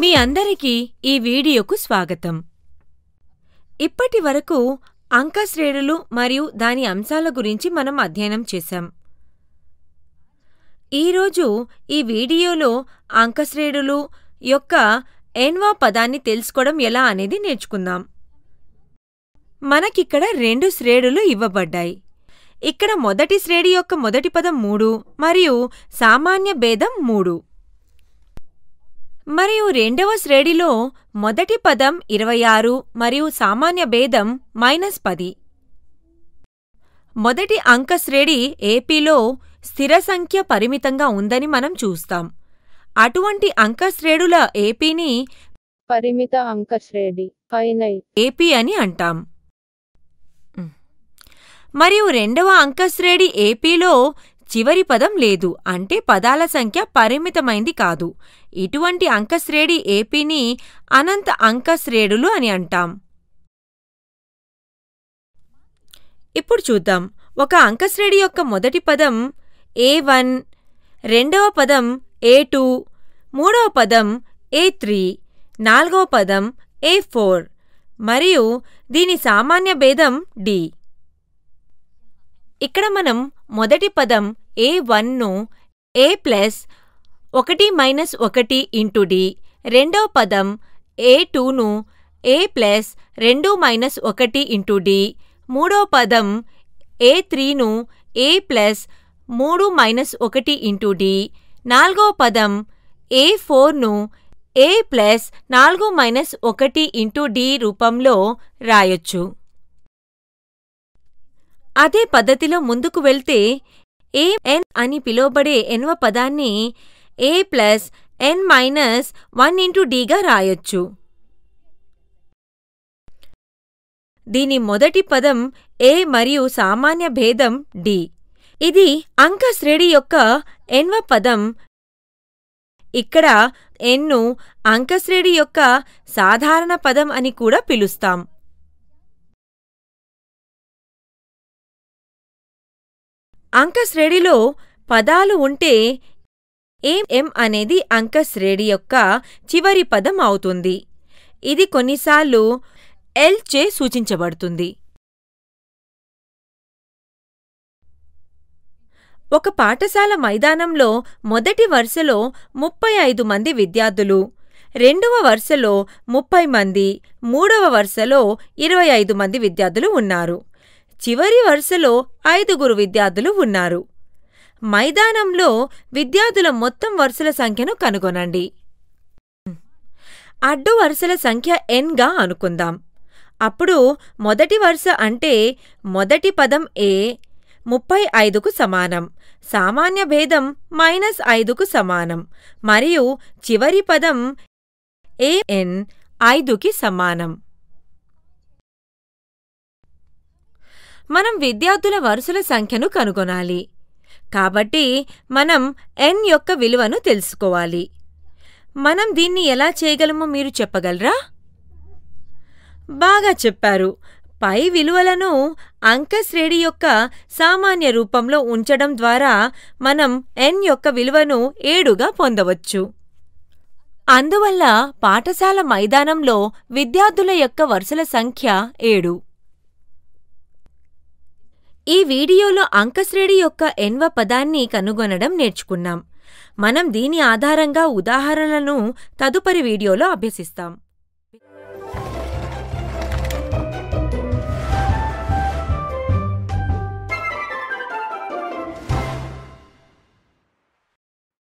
మీ అందరికీ ఈ వీడియోకు స్వాగతం ఇప్పటి వరకు అంకశ్రేణులు మరియు దాని అంశాల గురించి మనం అధ్యయనం చేశాం ఈరోజు ఈ వీడియోలో అంకశ్రేణులు యొక్క ఎన్వా పదాన్ని తెలుసుకోవడం ఎలా అనేది నేర్చుకుందాం మనకిక్కడ రెండు శ్రేణులు ఇవ్వబడ్డాయి ఇక్కడ మొదటి శ్రేణి యొక్క మొదటి పదం మూడు మరియు సామాన్య భేదం మూడు మరియు రెండవ శ్రేణిలో మొదటి పదం ఇరవై ఆరు మరియు సామాన్య భేదం మైనస్ పది మొదటి అంక శ్రేణి ఏపీలో స్థిర సంఖ్య పరిమితంగా ఉందని మనం చూస్తాం అటువంటి అంక శ్రేణుల ఏపీని పరిమిత అంక శ్రేణి ఏపీ అని అంటాం మరియు రెండవ అంక శ్రేణి ఏపీలో చివరి పదం లేదు అంటే పదాల సంఖ్య పరిమితమైంది కాదు ఇటువంటి అంకశ్రేణి ఏపీని అనంత అంకశ్రేణులు అని అంటాం ఇప్పుడు చూద్దాం ఒక అంకశ్రేణి యొక్క మొదటి పదం ఏ వన్ రెండవ పదం ఏ టూ మూడవ పదం ఏ త్రీ నాలుగవ పదం ఏ ఫోర్ మరియు దీని సామాన్య భేదం డి ఇక్కడ మనం మొదటి పదం ఏ వన్ను ఏ ప్లస్ ఒకటి మైనస్ ఒకటి ఇంటూ డి రెండవ పదం ఏ టూను ఏ ప్లస్ రెండు మైనస్ ఒకటి ఇంటూ డి మూడవ పదం ఏ త్రీను ఏ ప్లస్ మూడు మైనస్ ఒకటి ఇంటూ డి నాలుగవ పదం ఏ ఫోర్ను ఏ ప్లస్ నాలుగు మైనస్ ఒకటి ఇంటూ డి రూపంలో రాయొచ్చు అదే పద్ధతిలో ముందుకు వెళ్తే ఏ ఎన్ అని పిలువబడే ఎన్వ పదాన్ని A plus N minus one into డిగా రాయొచ్చు దీని మొదటి పదం ఏ మరియు సామాన్య భేదం డి ఇది అంక శ్రేణి యొక్క ఎన్వ పదం ఇక్కడ ఎన్ను అంకశ్రేణి యొక్క సాధారణ పదం అని కూడా పిలుస్తాం అంకశ్రేణిలో పదాలు ఉంటే ఏం ఎం అనేది అంకశ్రేణి యొక్క చివరి పదం అవుతుంది ఇది కొన్నిసార్లు ఎల్ చే సూచించబడుతుంది ఒక పాఠశాల మైదానంలో మొదటి వరుసలో ముప్పై ఐదు మంది విద్యార్థులు రెండవ వరుసలో ముప్పై మంది మూడవ వరుసలో ఇరవై ఐదు మంది విద్యార్థులు ఉన్నారు చివరి వరుసలో ఐదుగురు విద్యార్థులు ఉన్నారు మైదానంలో విద్యార్థుల మొత్తం వరుసల సంఖ్యను కనుగొనండి అడ్డు వరుసల సంఖ్య ఎన్గా అనుకుందాం అప్పుడు మొదటి వరుస అంటే మొదటి పదం ఏ ముప్పై ఐదుకు సమానం సామాన్య భేదం మైనస్ ఐదుకు సమానం మరియు చివరి పదం ఏ ఎన్ ఐదుకి సమానం మనం విద్యార్థుల వరుసల సంఖ్యను కనుగొనాలి కాబట్టి మనం ఎన్ యొక్క విలువను తెలుసుకోవాలి మనం దీన్ని ఎలా చేయగలమో మీరు చెప్పగలరా బాగా చెప్పారు పై విలువలను అంక శ్రేణి యొక్క సామాన్య రూపంలో ఉంచడం ద్వారా మనం ఎన్ యొక్క విలువను ఏడుగా పొందవచ్చు అందువల్ల పాఠశాల మైదానంలో విద్యార్థుల యొక్క వరుసల సంఖ్య ఏడు ఈ వీడియోలో అంకశ్రేణి యొక్క ఎన్వ పదాన్ని కనుగొనడం నేర్చుకున్నాం మనం దీని ఆధారంగా ఉదాహరణలను తదుపరి వీడియోలో అభ్యసిస్తాం